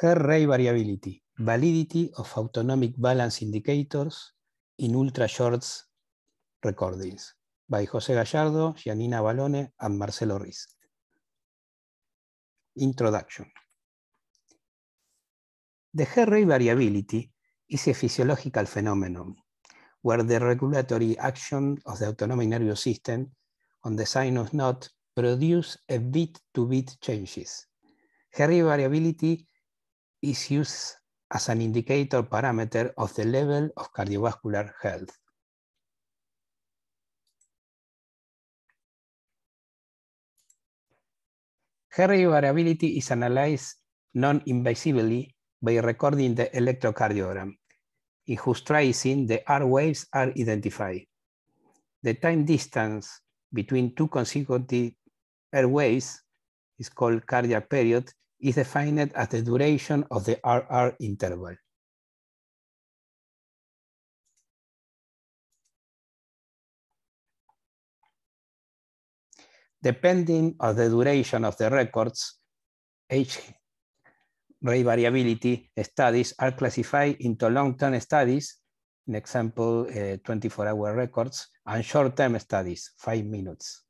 her Variability, Validity of Autonomic Balance Indicators in Ultra Shorts Recordings, by José Gallardo, Gianina Balone, and Marcelo Riz. Introduction. The Hair-Ray variability is a physiological phenomenon where the regulatory action of the autonomic nervous system on the sinus node produce a bit-to-bit changes. ray variability is used as an indicator parameter of the level of cardiovascular health. Heart variability is analyzed non-invasively by recording the electrocardiogram, in whose tracing the R waves are identified. The time distance between two consecutive R waves is called cardiac period is defined as the duration of the RR interval. Depending on the duration of the records, H ray variability studies are classified into long-term studies, in example, 24-hour eh, records, and short-term studies, five minutes.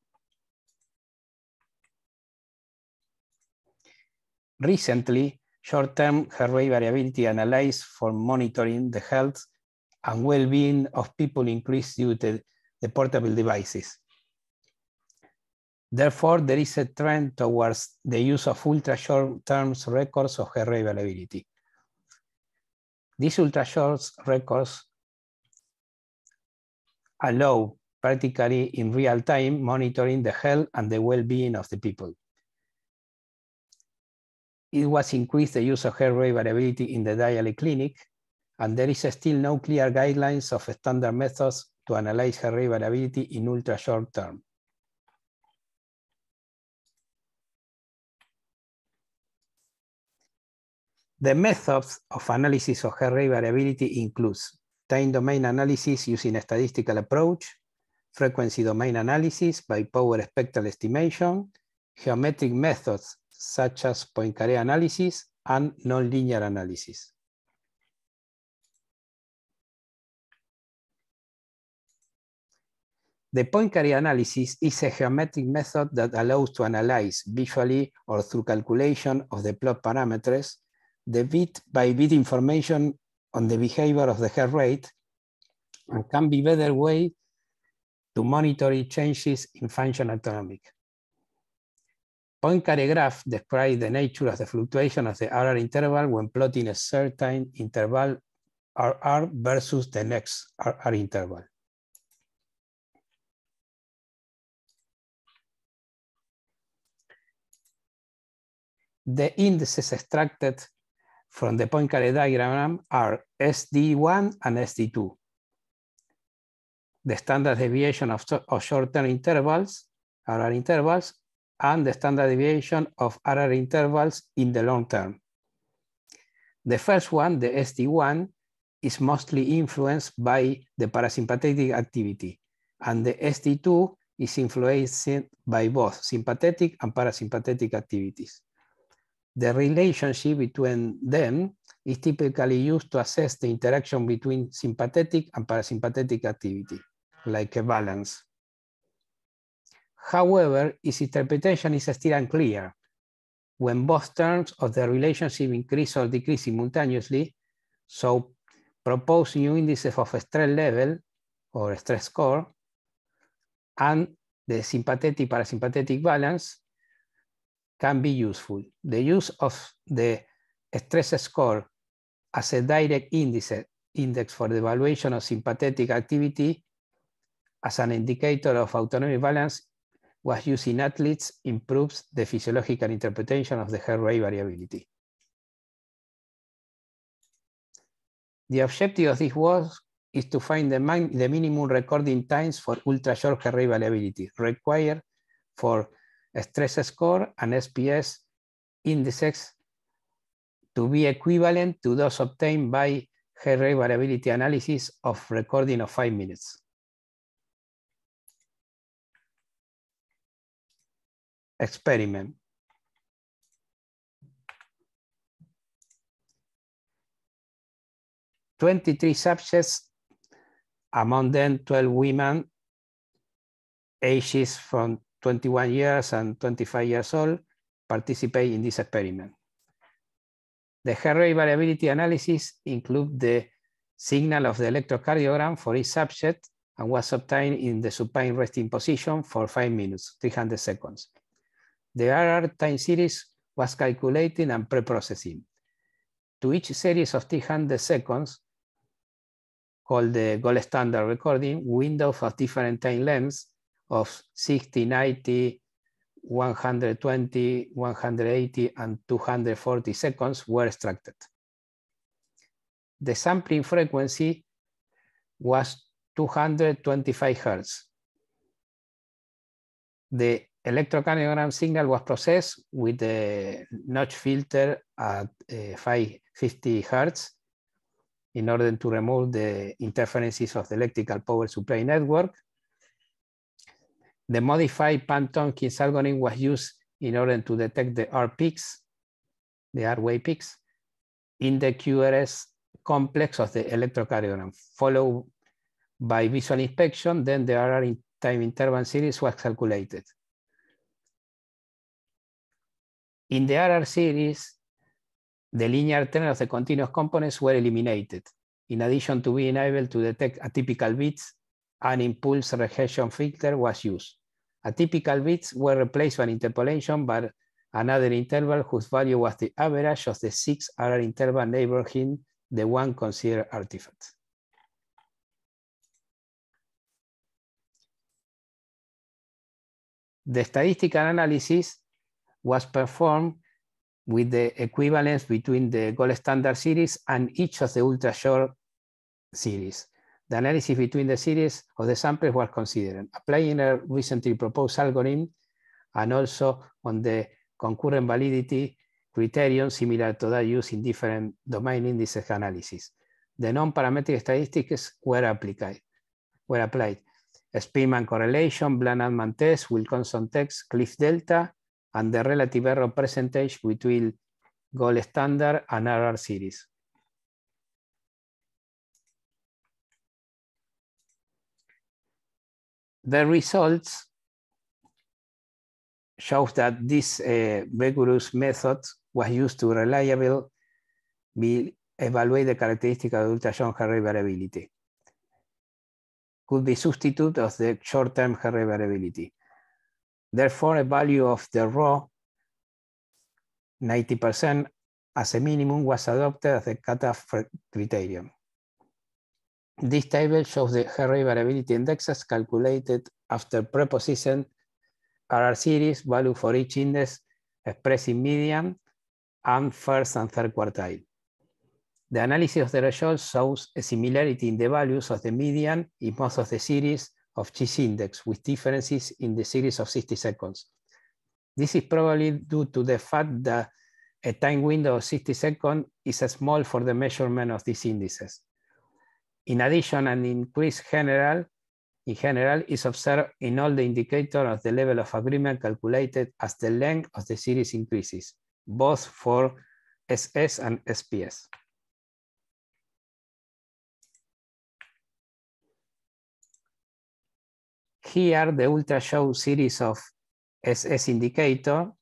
Recently, short-term Hervey variability analysis for monitoring the health and well-being of people increased due to the portable devices. Therefore, there is a trend towards the use of ultra-short-term records of Hervey variability. These ultra-short records allow practically in real time monitoring the health and the well-being of the people it was increased the use of heart rate variability in the dialy clinic, and there is still no clear guidelines of standard methods to analyze heart rate variability in ultra short term. The methods of analysis of heart rate variability includes time domain analysis using a statistical approach, frequency domain analysis by power spectral estimation, geometric methods such as Poincare analysis and nonlinear analysis. The Poincare analysis is a geometric method that allows to analyze visually or through calculation of the plot parameters, the bit-by-bit -bit information on the behavior of the heart rate, and can be better way to monitor changes in functional autonomic. Poincare graph describes the nature of the fluctuation of the error interval when plotting a certain interval RR versus the next RR interval. The indices extracted from the Poincare diagram are SD1 and SD2. The standard deviation of, of short-term intervals, RR intervals, and the standard deviation of error intervals in the long term. The first one, the ST1, is mostly influenced by the parasympathetic activity, and the ST2 is influenced by both sympathetic and parasympathetic activities. The relationship between them is typically used to assess the interaction between sympathetic and parasympathetic activity, like a balance. However, its interpretation is still unclear. When both terms of the relationship increase or decrease simultaneously, so proposed new indices of stress level or stress score and the sympathetic parasympathetic balance can be useful. The use of the stress score as a direct indice, index for the evaluation of sympathetic activity as an indicator of autonomic balance was used in athletes improves the physiological interpretation of the heart rate variability. The objective of this work is to find the, the minimum recording times for ultra-short heart rate variability required for stress score and SPS indices to be equivalent to those obtained by heart rate variability analysis of recording of five minutes. experiment. Twenty-three subjects, among them twelve women, ages from 21 years and 25 years old, participate in this experiment. The heart rate variability analysis includes the signal of the electrocardiogram for each subject and was obtained in the supine resting position for five minutes, 300 seconds the RR time series was calculating and preprocessing. To each series of 300 seconds, called the gold standard recording, windows of different time lengths of 60, 90, 120, 180, and 240 seconds were extracted. The sampling frequency was 225 hertz. The electrocardiogram signal was processed with the notch filter at uh, eh, 550 Hz in order to remove the interferences of the electrical power supply network. The modified Pantone kins algorithm was used in order to detect the R peaks, the R wave peaks, in the QRS complex of the electrocardiogram, followed by visual inspection, then the RR time interval series was calculated. In the RR series, the linear trend of the continuous components were eliminated, in addition to being able to detect atypical bits, an impulse regression filter was used. Atypical bits were replaced by interpolation by another interval whose value was the average of the six RR interval neighboring the one considered artifact. The statistical analysis was performed with the equivalence between the gold standard series and each of the ultra short series. The analysis between the series of the samples was considered, applying a recently proposed algorithm and also on the concurrent validity criterion similar to that used in different domain indices analysis. The non-parametric statistics were applied. Were applied. Spearman correlation, Bland-Altman test, Wilkinson text, Cliff delta, and the relative error percentage between gold standard and error series. The results shows that this uh, method was used to reliably evaluate the characteristic of ultrasound Herre variability. Could be substitute of the short-term Herre variability. Therefore, a value of the raw 90% as a minimum was adopted as the cutoff criterion. This table shows the Henry variability indexes calculated after preposition RR series value for each index expressing median and first and third quartile. The analysis of the results shows a similarity in the values of the median in most of the series of cheese index with differences in the series of 60 seconds. This is probably due to the fact that a time window of 60 seconds is small for the measurement of these indices. In addition, an increase general, in general is observed in all the indicators of the level of agreement calculated as the length of the series increases, both for SS and SPS. Here, the Ultra show series of SS indicator,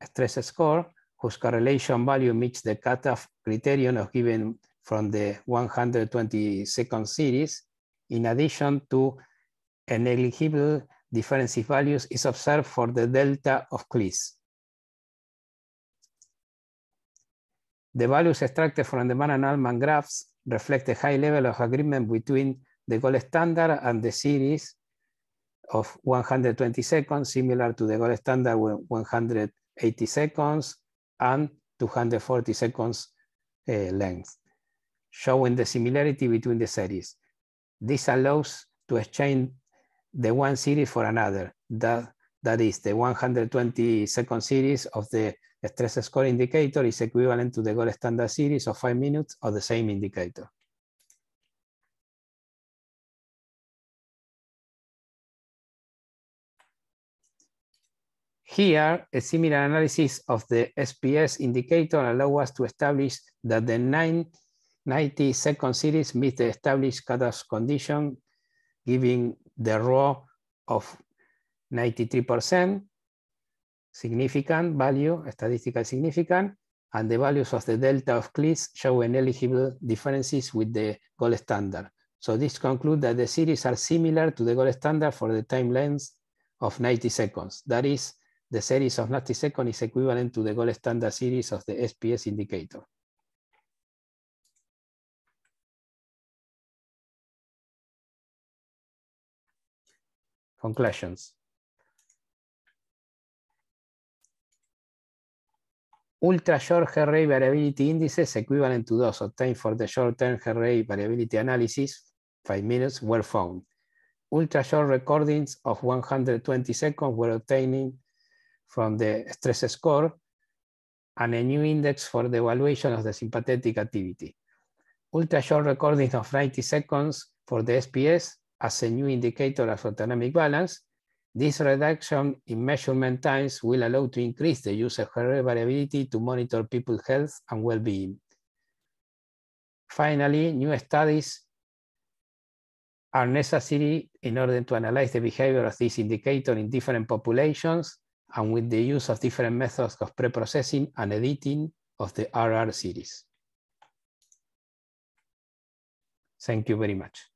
stress score, whose correlation value meets the cutoff criterion of given from the 122nd series, in addition to a negligible difference in values is observed for the delta of CLIS. The values extracted from the Mann-Allman graphs reflect a high level of agreement between the gold standard and the series of 120 seconds, similar to the gold standard 180 seconds and 240 seconds uh, length, showing the similarity between the series. This allows to exchange the one series for another, that, that is the 120 second series of the stress score indicator is equivalent to the gold standard series of five minutes of the same indicator. Here, a similar analysis of the SPS indicator allow us to establish that the 990 second series meets the established cutoff condition, giving the raw of 93%, significant value, statistically significant, and the values of the delta of cleats show ineligible differences with the gold standard. So this concludes that the series are similar to the gold standard for the time length of 90 seconds. That is The series of nasty second is equivalent to the gold standard series of the SPS indicator. Conclusions. Ultra short Herray variability indices equivalent to those obtained for the short-term Herray variability analysis, five minutes, were found. Ultra short recordings of 120 seconds were obtained from the stress score and a new index for the evaluation of the sympathetic activity. Ultra short recordings of 90 seconds for the SPS as a new indicator of autonomic balance. This reduction in measurement times will allow to increase the use of variability to monitor people's health and well-being. Finally, new studies are necessary in order to analyze the behavior of this indicator in different populations and with the use of different methods of preprocessing and editing of the RR series. Thank you very much.